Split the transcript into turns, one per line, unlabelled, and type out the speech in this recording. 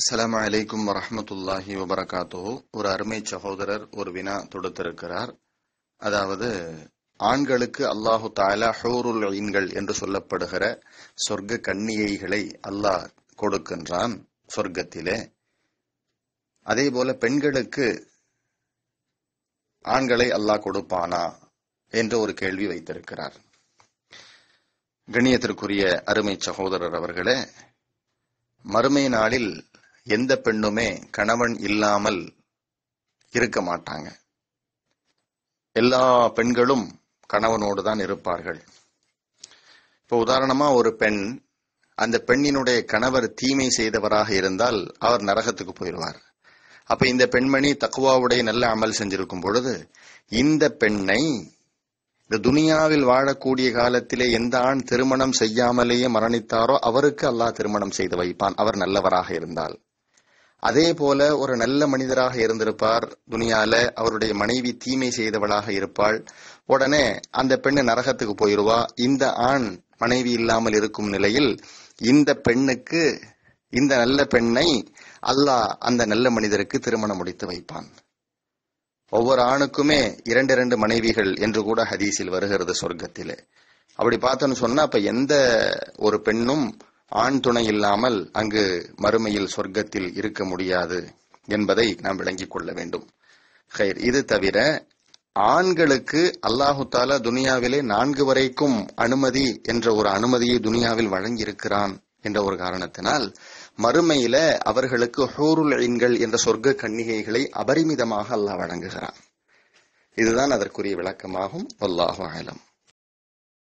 அஸ்லாம் அலைக்கும் வரமத்துல்லாஹி வபரகாத்தோ ஒரு அருமை சகோதரர் ஒரு வினா தொடுத்திருக்கிறார் அதாவது ஆண்களுக்கு அல்லாஹு தாலா ஹோருல் ஐன்கள் என்று சொல்லப்படுகிற சொர்க்க கண்ணியைகளை அல்லாஹ் கொடுக்கின்றான் சொர்க்கத்திலே அதே போல பெண்களுக்கு ஆண்களை அல்லாஹ் கொடுப்பானா என்று ஒரு கேள்வி வைத்திருக்கிறார் கணியத்திற்குரிய அருமை சகோதரர் அவர்களே மறுமை நாளில் எந்த பெண்ணுமே கணவன் இல்லாமல் இருக்க மாட்டாங்க எல்லா பெண்களும் கணவனோடு தான் இருப்பார்கள் இப்போ உதாரணமா ஒரு பெண் அந்த பெண்ணினுடைய கணவர் தீமை செய்தவராக இருந்தால் அவர் நரகத்துக்கு போயிடுவார் அப்ப இந்த பெண்மணி தக்குவாவுடைய நல்ல அமல் செஞ்சிருக்கும் பொழுது இந்த பெண்ணை இந்த துனியாவில் வாழக்கூடிய காலத்திலே எந்த ஆண் திருமணம் செய்யாமலேயே மரணித்தாரோ அவருக்கு அல்லாஹ் திருமணம் செய்து வைப்பான் அவர் நல்லவராக இருந்தால் அதே போல ஒரு நல்ல மனிதராக இருந்திருப்பார் துணியால அவருடைய மனைவி தீமை செய்தவளாக இருப்பாள் உடனே அந்த பெண்ணு நரகத்துக்கு போயிடுவா இந்த ஆண் மனைவி இல்லாமல் இருக்கும் நிலையில் இந்த பெண்ணுக்கு இந்த நல்ல பெண்ணை அல்லாஹ் அந்த நல்ல மனிதருக்கு திருமணம் முடித்து வைப்பான் ஒவ்வொரு ஆணுக்குமே இரண்டு இரண்டு மனைவிகள் என்று கூட ஹதீஸில் வருகிறது சொர்க்கத்திலே அப்படி பார்த்தோன்னு சொன்னா அப்ப எந்த ஒரு பெண்ணும் ஆண் துணை இல்லாமல் அங்கு மறுமையில் சொர்க்கத்தில் இருக்க முடியாது என்பதை நாம் விளங்கிக் கொள்ள வேண்டும் ஹைர் இது தவிர ஆண்களுக்கு அல்லாஹு தாலா துனியாவிலே நான்கு வரைக்கும் அனுமதி என்ற ஒரு அனுமதியை துனியாவில் வழங்கியிருக்கிறான் என்ற ஒரு காரணத்தினால் மறுமையில அவர்களுக்கு ஹூருல் எண்கள் என்ற சொர்க்க கண்ணிகைகளை அபரிமிதமாக அல்லாஹ் வழங்குகிறான் இதுதான் அதற்குரிய விளக்கமாகும் அல்லாஹு அலம்